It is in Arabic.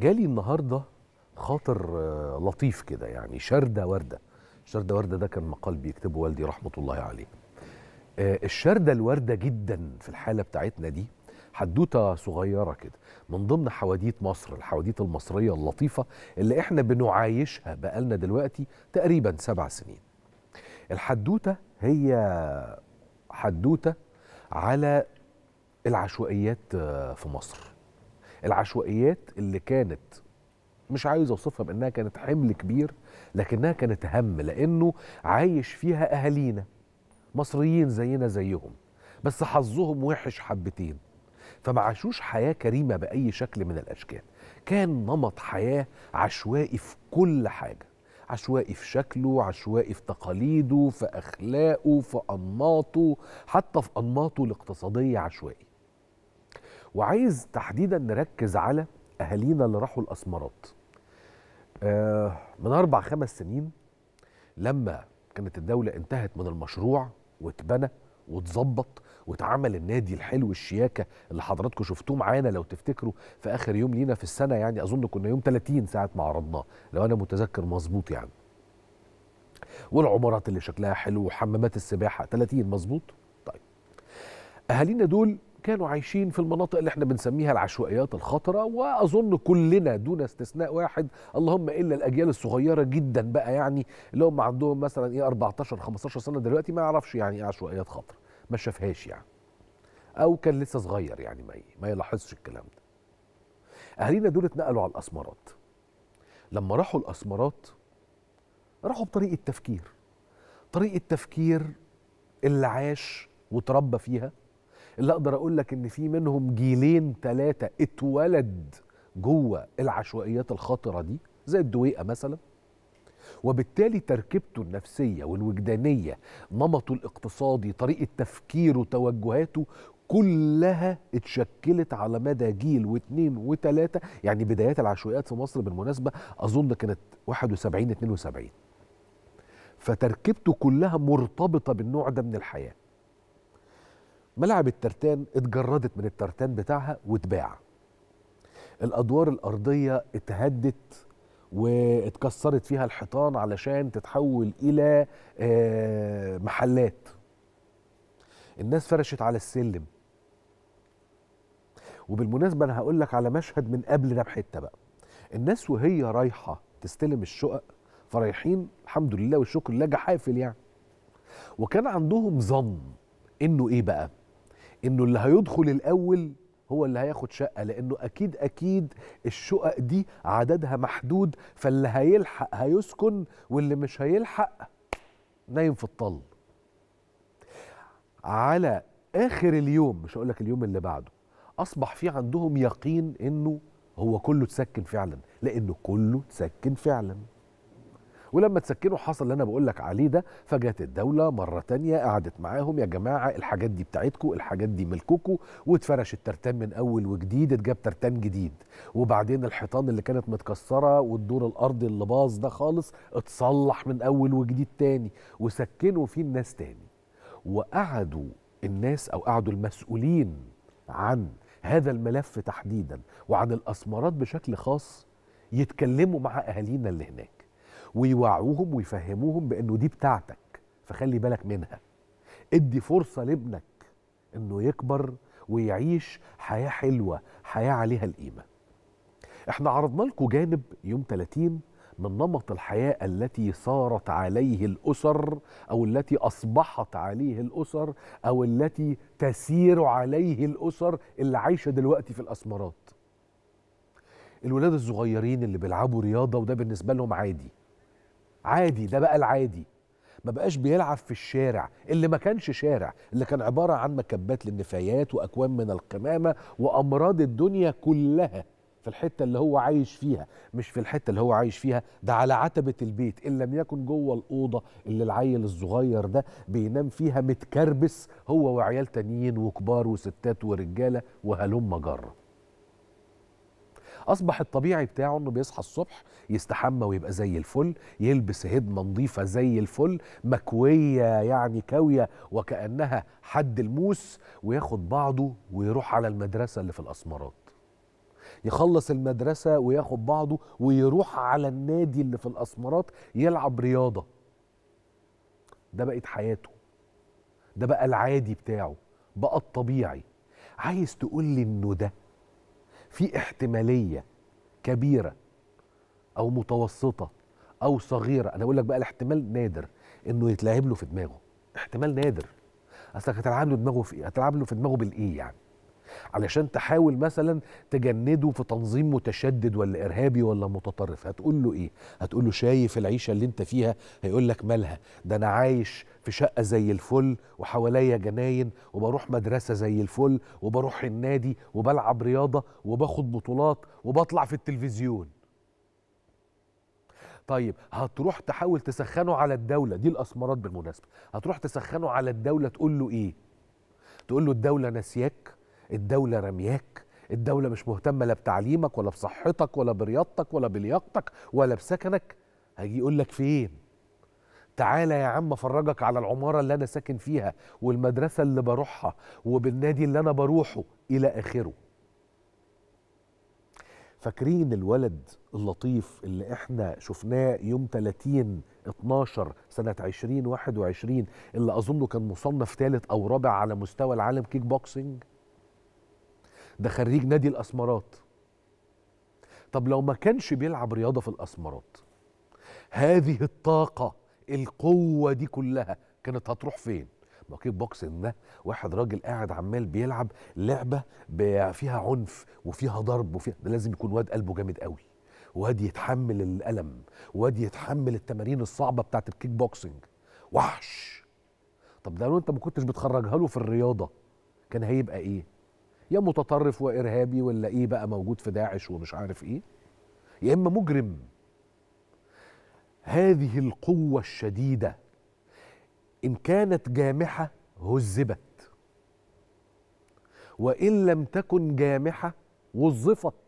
جالي النهارده خاطر آه، لطيف كده يعني شردة وردة شردة وردة ده كان مقال بيكتبه والدي رحمة الله عليه آه، الشردة الوردة جدا في الحالة بتاعتنا دي حدوتة صغيرة كده من ضمن حواديت مصر الحواديت المصرية اللطيفة اللي احنا بنعايشها بقالنا دلوقتي تقريبا سبع سنين الحدوتة هي حدوتة على العشوائيات آه، في مصر العشوائيات اللي كانت مش عايز اوصفها بانها كانت حمل كبير لكنها كانت هم لانه عايش فيها اهالينا مصريين زينا زيهم بس حظهم وحش حبتين فما عاشوش حياه كريمه باي شكل من الاشكال كان نمط حياه عشوائي في كل حاجه عشوائي في شكله عشوائي في تقاليده في اخلاقه في انماطه حتى في انماطه الاقتصاديه عشوائي وعايز تحديدا نركز على اهالينا اللي راحوا الاسمرات آه من اربع خمس سنين لما كانت الدوله انتهت من المشروع واتبنى واتظبط واتعمل النادي الحلو الشياكه اللي حضراتكم شفتوه معانا لو تفتكروا في اخر يوم لينا في السنه يعني اظن كنا يوم 30 ساعه ما عرضناه لو انا متذكر مظبوط يعني والعمارات اللي شكلها حلو وحمامات السباحه 30 مظبوط طيب اهالينا دول كانوا عايشين في المناطق اللي احنا بنسميها العشوائيات الخطرة وأظن كلنا دون استثناء واحد اللهم إلا الأجيال الصغيرة جدا بقى يعني اللي هم عندهم مثلا إيه 14 15 سنة دلوقتي ما يعرفش يعني إيه عشوائيات خطرة ما شافهاش يعني أو كان لسه صغير يعني ما ما يلاحظش الكلام ده أهالينا دول اتنقلوا على الأسمرات لما راحوا الأسمرات راحوا بطريقة تفكير طريقة تفكير اللي عاش وتربى فيها اللي اقدر اقول لك ان في منهم جيلين ثلاثه اتولد جوه العشوائيات الخطره دي زي الدويقه مثلا وبالتالي تركيبته النفسيه والوجدانيه نمطه الاقتصادي طريقه تفكيره توجهاته كلها اتشكلت على مدى جيل واثنين وثلاثة يعني بدايات العشوائيات في مصر بالمناسبة أظن كانت 71 72 فتركيبته كلها مرتبطة بالنوع ده من الحياة ملاعب الترتان اتجردت من الترتان بتاعها واتباع الادوار الارضيه اتهدت واتكسرت فيها الحيطان علشان تتحول الى آه، محلات الناس فرشت على السلم وبالمناسبه انا هقول لك على مشهد من قبل ده بحته بقى الناس وهي رايحه تستلم الشقق فرايحين الحمد لله والشكر لله جحافل يعني وكان عندهم ظن انه ايه بقى انه اللي هيدخل الاول هو اللي هياخد شقه لانه اكيد اكيد الشقق دي عددها محدود فاللي هيلحق هيسكن واللي مش هيلحق نايم في الطل على اخر اليوم مش هقول لك اليوم اللي بعده اصبح في عندهم يقين انه هو كله اتسكن فعلا لانه كله اتسكن فعلا ولما تسكنوا حصل اللي انا بقول لك عليه ده فجت الدوله مره تانية قعدت معاهم يا جماعه الحاجات دي بتاعتكم الحاجات دي ملككم واتفرش الترتان من اول وجديد اتجاب ترتان جديد وبعدين الحيطان اللي كانت متكسره والدور الارضي اللي باظ ده خالص اتصلح من اول وجديد تاني وسكنوا فيه الناس تاني وقعدوا الناس او قعدوا المسؤولين عن هذا الملف تحديدا وعن الاسمارات بشكل خاص يتكلموا مع اهالينا اللي هناك ويوعوهم ويفهموهم بانه دي بتاعتك فخلي بالك منها ادي فرصه لابنك انه يكبر ويعيش حياه حلوه حياه عليها القيمه احنا عرضنا لكم جانب يوم 30 من نمط الحياه التي صارت عليه الاسر او التي اصبحت عليه الاسر او التي تسير عليه الاسر اللي عايشه دلوقتي في الاسمرات الولاد الصغيرين اللي بيلعبوا رياضه وده بالنسبه لهم عادي عادي ده بقى العادي ما بقاش بيلعب في الشارع اللي ما كانش شارع اللي كان عبارة عن مكبات للنفايات وأكوان من القمامة وأمراض الدنيا كلها في الحتة اللي هو عايش فيها مش في الحتة اللي هو عايش فيها ده على عتبة البيت إن لم يكن جوه الأوضة اللي العيل الصغير ده بينام فيها متكربس هو وعيال تانيين وكبار وستات ورجالة وهلم جره اصبح الطبيعي بتاعه انه بيصحى الصبح يستحمى ويبقى زي الفل يلبس هدمه نظيفه زي الفل مكويه يعني كاويه وكانها حد الموس وياخد بعضه ويروح على المدرسه اللي في الاسمرات يخلص المدرسة وياخد بعضه ويروح على النادي اللي في الأسمرات يلعب رياضة ده بقت حياته ده بقى العادي بتاعه بقى الطبيعي عايز تقول لي انه ده في احتماليه كبيره او متوسطه او صغيره انا اقول لك بقى الاحتمال نادر انه يتلعب له في دماغه احتمال نادر اصلك هتلعب له دماغه في ايه هتلعب له في دماغه بالايه يعني علشان تحاول مثلا تجنده في تنظيم متشدد ولا ارهابي ولا متطرف هتقول له ايه هتقول له شايف العيشه اللي انت فيها هيقول لك مالها ده انا عايش في شقه زي الفل وحواليا جناين وبروح مدرسه زي الفل وبروح النادي وبلعب رياضه وباخد بطولات وبطلع في التلفزيون طيب هتروح تحاول تسخنه على الدولة دي الأسمرات بالمناسبة هتروح تسخنه على الدولة تقول له إيه تقول له الدولة ناسياك الدولة رمياك الدولة مش مهتمة لا بتعليمك ولا بصحتك ولا برياضتك ولا بلياقتك ولا بسكنك هيجي يقول لك فين تعالى يا عم افرجك على العمارة اللي انا ساكن فيها والمدرسة اللي بروحها وبالنادي اللي انا بروحه الى اخره فاكرين الولد اللطيف اللي احنا شفناه يوم 30 12 سنة 2021 اللي اظنه كان مصنف ثالث او رابع على مستوى العالم كيك بوكسنج ده خريج نادي الاسمرات طب لو ما كانش بيلعب رياضه في الاسمرات هذه الطاقه القوه دي كلها كانت هتروح فين ما كيك بوكسنج ده واحد راجل قاعد عمال بيلعب لعبه فيها عنف وفيها ضرب وفيها ده لازم يكون واد قلبه جامد قوي واد يتحمل الالم واد يتحمل التمارين الصعبه بتاعت الكيك بوكسنج وحش طب ده لو انت ما كنتش بتخرجها له في الرياضه كان هيبقى ايه يا متطرف وارهابي ولا ايه بقى موجود في داعش ومش عارف ايه يا اما مجرم هذه القوه الشديده ان كانت جامحه هذبت وان لم تكن جامحه وظفت